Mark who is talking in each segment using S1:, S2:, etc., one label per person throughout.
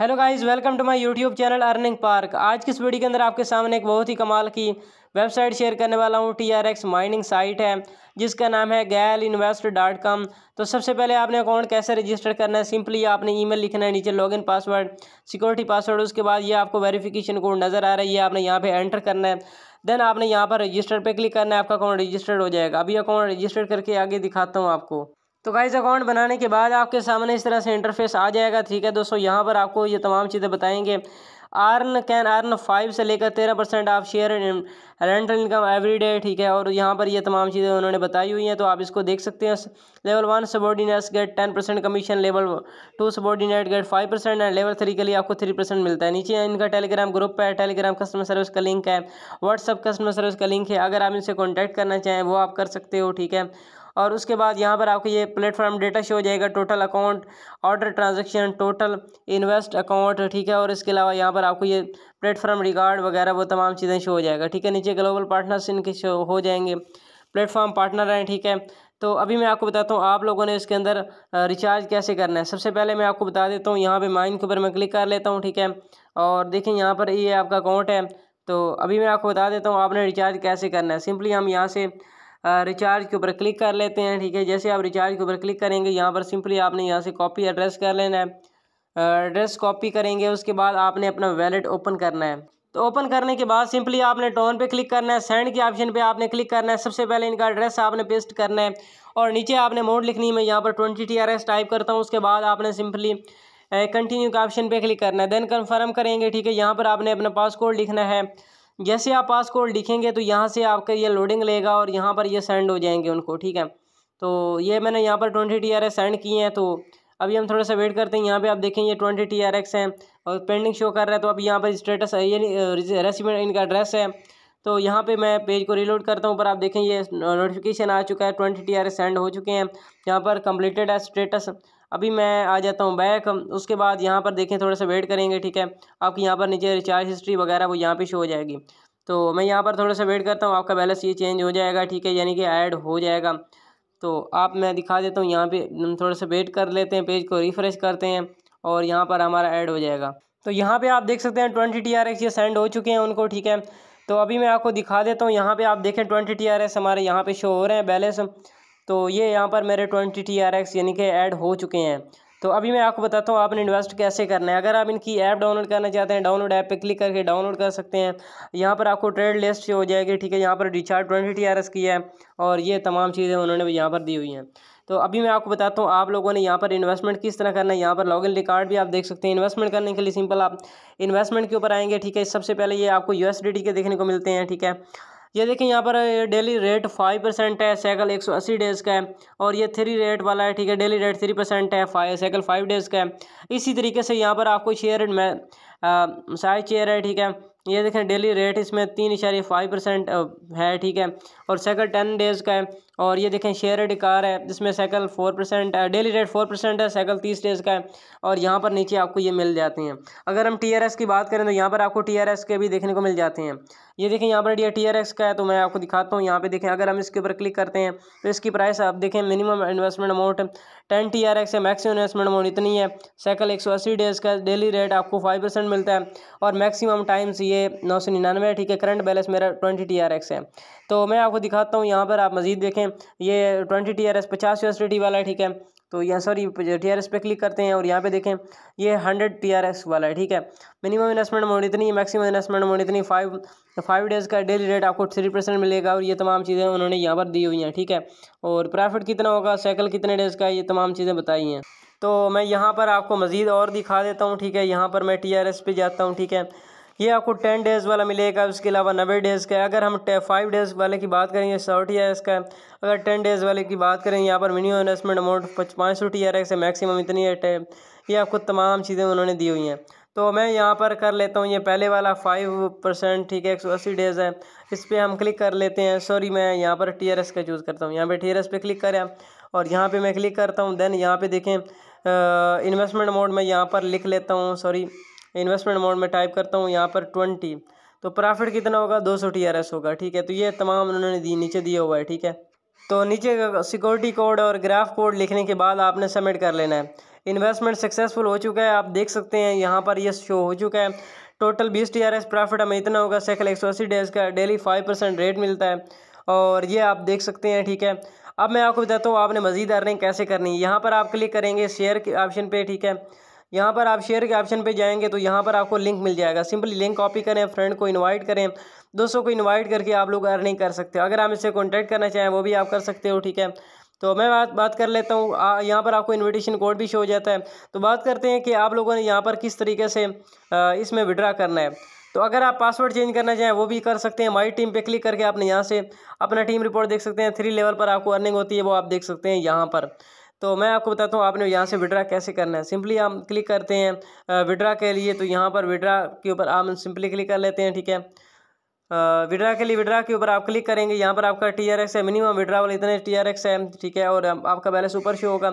S1: hello guys welcome to my YouTube channel earning park आज की इस वीडियो के अंदर आपके सामने एक बहुत ही कमाल की वेबसाइट शेयर करने वाला हूँ टीआरएक्स माइनिंग साइट है जिसका नाम है गैल इन्वेस्ट डॉट कॉम तो सबसे पहले आपने अकाउंट कैसे रजिस्टर करना है सिंपली आपने ईमेल लिखना है नीचे लॉगिन पासवर्ड सिक्योरिटी पासवर्ड उसके बाद ये आपको वेरीफिकेशन कोड नज़र आ रही है आपने यहाँ पर एंटर करना है देन आपने यहाँ पर रजिस्टर पर क्लिक करना है आपका अकाउंट रजिस्टर्ड हो जाएगा अभी अकाउंट रजिस्टर करके आगे दिखाता हूँ आपको तो गाइज अकाउंट बनाने के बाद आपके सामने इस तरह से इंटरफेस आ जाएगा ठीक है दोस्तों यहाँ पर आपको ये तमाम चीज़ें बताएंगे आर्न कैन आर्न फाइव से लेकर तेरह परसेंट आप share rental income every day ठीक है और यहाँ पर ये तमाम चीज़ें उन्होंने बताई हुई हैं तो आप इसको देख सकते हैं level one subordinates get ten percent commission level two subordinate get five percent and level three के लिए आपको थ्री परसेंट मिलता है नीचे इनका टेलीग्राम ग्रुप है टेलीग्राम कस्टमर सर्विस का लिंक है व्हाट्सअप कस्टमर सर्विस का लिंक है अगर आप इनसे कॉन्टैक्ट करना चाहें वो आप कर सकते हो ठीक है और उसके बाद यहाँ पर आपको ये प्लेटफॉर्म डेटा शो हो जाएगा total account order transaction total invest account ठीक है और इसके अलावा यहाँ पर आपको ये प्लेटफॉर्म रिकार्ड वगैरह वो तमाम चीज़ें शो हो जाएगा ठीक है नीचे ग्लोबल पार्टनर्स इनके शो हो जाएंगे प्लेटफॉर्म पार्टनर हैं ठीक है तो अभी मैं आपको बताता हूँ आप लोगों ने इसके अंदर रिचार्ज कैसे करना है सबसे पहले मैं आपको बता देता हूँ यहाँ पे माइन के ऊपर मैं क्लिक कर लेता हूँ ठीक है और देखिए यहाँ पर ये आपका अकाउंट है तो अभी मैं आपको बता देता हूँ आपने रिचार्ज कैसे करना है सिंपली हम यहाँ से रिचार्ज के ऊपर क्लिक कर लेते हैं ठीक है जैसे आप रिचार्ज के ऊपर क्लिक करेंगे यहाँ पर सिंपली आपने यहाँ से कॉपी एड्रेस कर लेना है एड्रेस कॉपी करेंगे उसके बाद आपने अपना वैलेट ओपन करना है तो ओपन करने के बाद सिंपली आपने टोन पे क्लिक करना है सेंड के ऑप्शन पे आपने क्लिक करना है सबसे पहले इनका एड्रेस आपने पेस्ट करना है और नीचे आपने मोड लिखनी है मैं यहाँ पर twenty T R S type करता हूँ उसके बाद आपने सिंपली कंटिन्यू के ऑप्शन पे क्लिक करना है देन कंफर्म करेंगे ठीक है यहाँ पर आपने अपना पासकोड लिखना है जैसे आप पास कोड लिखेंगे तो यहाँ से आपका ये लोडिंग लेगा और यहाँ पर ये सेंड हो जाएंगे उनको ठीक है तो ये मैंने यहाँ पर twenty T R X send किए हैं तो अभी हम थोड़ा सा वेट करते हैं यहाँ पे आप देखें ये ट्वेंटी टी आर एक्स हैं और पेंडिंग शो कर रहा है तो अब यहाँ पर स्टेटस ये रेसिपेंट इनका एड्रेस है तो यहाँ पे मैं पेज को रीलोड करता हूँ पर आप देखें ये नोटिफिकेशन आ चुका है ट्वेंटी टी आर सेंड हो चुके हैं यहाँ पर कंप्लीटेड है स्टेटस अभी मैं आ जाता हूँ बैक उसके बाद यहाँ पर देखें थोड़ा सा वेट करेंगे ठीक है आपकी यहाँ पर नीचे रिचार्ज हिस्ट्री वगैरह वो यहाँ पर शो हो जाएगी तो मैं यहाँ पर थोड़ा सा वेट करता हूँ आपका बैलेंस ये चेंज हो जाएगा ठीक है यानी कि ऐड हो जाएगा तो आप मैं दिखा देता हूँ यहाँ पे थोड़ा सा वेट कर लेते हैं पेज को रिफ़्रेश करते हैं और यहाँ पर हमारा ऐड हो जाएगा तो यहाँ पे आप देख सकते हैं ट्वेंटी टी आर एक्स ये सेंड हो चुके हैं उनको ठीक है तो अभी मैं आपको दिखा देता हूँ यहाँ पे आप देखें ट्वेंटी टी आर एक्स हमारे यहाँ पे शो हो रहे हैं बैलेंस तो ये यहाँ पर मेरे ट्वेंटी टी आर एक्स यानी कि ऐड हो चुके हैं तो अभी मैं आपको बताता हूँ आपने इन्वेस्ट कैसे करना है अगर आप इनकी ऐप डाउनलोड करना चाहते हैं डाउनलोड ऐप पे क्लिक करके डाउनलोड कर सकते हैं यहाँ पर आपको ट्रेड लिस्ट हो जाएगी ठीक है यहाँ पर recharge twenty T R S की है और ये तमाम चीज़ें उन्होंने यहाँ पर दी हुई हैं तो अभी मैं आपको बताता हूँ आप लोगों ने यहाँ पर इन्वेस्टमेंट किस तरह करना है यहाँ पर इन रिकार्ड भी आप देख सकते हैं इन्वेस्टमेंट करने के लिए सिंपल आप इन्वेस्टमेंट के ऊपर आएंगे ठीक है सबसे पहले ये आपको यू के देखने को मिलते हैं ठीक है ये यह देखें यहाँ पर डेली रेट फाइव परसेंट है साइकिल एक सौ अस्सी डेज़ का है और ये थ्री रेट वाला है ठीक है डेली रेट थ्री परसेंट है फाइव साइकिल फाइव डेज़ का है इसी तरीके से यहाँ पर आपको शेयर में साइज चेयर है ठीक है ये देखें डेली रेट इसमें तीन इशारे फाइव परसेंट है ठीक है और साइकिल टेन डेज़ का है और ये देखें शेयर कार है जिसमें cycle four percent daily rate four percent है साइकिल तीस डेज़ का है और यहाँ पर नीचे आपको ये मिल जाती हैं अगर हम टी की बात करें तो यहाँ पर आपको टी के भी देखने को मिल जाते हैं ये देखें यहाँ पर आइडिया टी आर एक्स का है तो मैं आपको दिखाता हूँ यहाँ पे देखें अगर हम इसके ऊपर क्लिक करते हैं तो इसकी प्राइस आप देखें minimum investment amount ten T R X है मैक्सिमम इन्वेस्टमेंट अमाउंट इतनी है साइकिल एक सौ अस्सी डेज़ का डेली रेट आपको फाइव परसेंट मिलता है और मैक्सिमम टाइम्स ये नौ सौ निन्यानवे है ठीक है करंट बैलेंस मेरा ट्वेंटी टी आर एक्स है तो मैं आपको दिखाता हूँ यहाँ पर आप मजीद देखें ये ट्वेंटी टी आर एक्स पचास यू एस वाला ठीक है तो यहाँ सॉरी टी आर एस पे क्लिक करते हैं और यहाँ पे देखें ये हंड्रेड टी आर एस वाला है ठीक है मिनिमम इन्वेस्टमेंट अमाउंट इतनी मैक्सिमम इन्वेस्टमेंट अमाउंट इतनी फाइव फाइव डेज़ का डेली रेट आपको थ्री परसेंट मिलेगा और ये तमाम चीज़ें उन्होंने यहाँ पर दी हुई हैं ठीक है और प्रॉफिट कितना होगा साइकिल कितने डेज़ का ये तमाम चीज़ें बताई हैं तो मैं यहाँ पर आपको मज़ीद और दिखा देता हूँ ठीक है यहाँ पर मैं टी आर एस पे जाता हूँ ठीक है ये आपको टेन डेज़ वाला मिलेगा उसके अलावा नब्बे डेज़ का अगर हम फाइव डेज़ वाले की बात करें ये सौ टी आर एस का अगर टेन डेज़ वाले की बात करें यहाँ पर मिनिमम इन्वेस्टमेंट अमाउंट पाँच सौ टी आर एक्स है मैक्सिमम इतनी है ये आपको तमाम चीज़ें उन्होंने दी हुई हैं तो मैं यहाँ पर कर लेता हूँ ये पहले वाला फाइव परसेंट ठीक है एक सौ अस्सी डेज़ है इस पर हम क्लिक कर लेते हैं सॉरी मैं यहाँ पर टी आर एस का चूज़ करता हूँ यहाँ पर टी आर एस पे क्लिक करें और यहाँ पर मैं क्लिक करता हूँ देन यहाँ पर देखें इन्वेस्टमेंट मोड में यहाँ पर लिख लेता हूँ सॉरी इन्वेस्टमेंट अमाउंट में टाइप करता हूँ यहाँ पर ट्वेंटी तो प्रॉफिट कितना होगा दो सौ टी आर एस होगा ठीक है तो ये तमाम उन्होंने दी नीचे दिया हुआ है ठीक है तो नीचे सिक्योरिटी कोड और ग्राफ कोड लिखने के बाद आपने सबमिट कर लेना है इन्वेस्टमेंट सक्सेसफुल हो चुका है आप देख सकते हैं यहाँ पर ये शो हो चुका है टोटल बीस टी आर एस प्रॉफिट हमें इतना होगा साइकिल एक सौ अस्सी डेज का डेली फाइव परसेंट रेट मिलता है और ये आप देख सकते हैं ठीक है अब मैं आपको बताता हूँ आपने मजीद अर्निंग कैसे करनी है यहाँ पर आप क्लिक करेंगे शेयर के ऑप्शन पे ठीक है यहाँ पर आप शेयर के ऑप्शन पे जाएंगे तो यहाँ पर आपको लिंक मिल जाएगा सिंपली लिंक कॉपी करें फ्रेंड को इनवाइट करें दोस्तों को इनवाइट करके आप लोग अर्निंग कर सकते हो अगर आप इससे कॉन्टैक्ट करना चाहें वो भी आप कर सकते हो ठीक है तो मैं बात बात कर लेता हूँ यहाँ पर आपको इनविटेशन कोड भी शो हो जाता है तो बात करते हैं कि आप लोगों ने यहाँ पर किस तरीके से इसमें विड्रा करना है तो अगर आप पासवर्ड चेंज करना चाहें वो भी कर सकते हैं माई टीम पे क्लिक करके आपने यहाँ से अपना टीम रिपोर्ट देख सकते हैं थ्री लेवल पर आपको अर्निंग होती है वो आप देख सकते हैं यहाँ पर तो मैं आपको बताता हूँ आपने यहाँ से विड्रा कैसे करना है सिंपली हम क्लिक करते हैं विड्रा के लिए तो यहाँ पर विड्रा के ऊपर आप सिंपली क्लिक कर लेते हैं ठीक है विड्रा के लिए विड्रा के ऊपर आप क्लिक करेंगे यहाँ पर आपका टी है मिनिमम विड्रा वाले इतने टी है ठीक है और आपका बैलेंस ऊपर शो होगा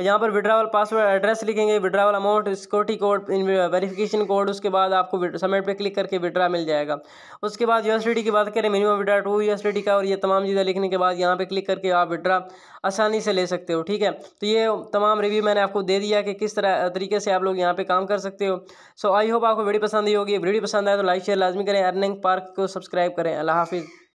S1: यहाँ पर विड्रावल पासवर्ड एड्रेस लिखेंगे withdrawal amount security code verification code उसके बाद आपको सबमिट पे क्लिक करके विड्रा मिल जाएगा उसके बाद यू की बात करें मिनिमम विड्रा टू यू का और ये तमाम चीज़ें लिखने के बाद यहाँ पर क्लिक करके आप विड्रा आसानी से ले सकते हो ठीक है तो ये तमाम रिव्यू मैंने आपको दे दिया कि किस तरह तरीके से आप लोग यहाँ पर काम कर सकते हो सो आई होप आपको वीडियो पसंद ही होगी वीडियो पसंद आए तो लाइक शेयर लाजमी करें अर्निंग पार्क को सब्सक्राइब करें अल्लाह हाफिज़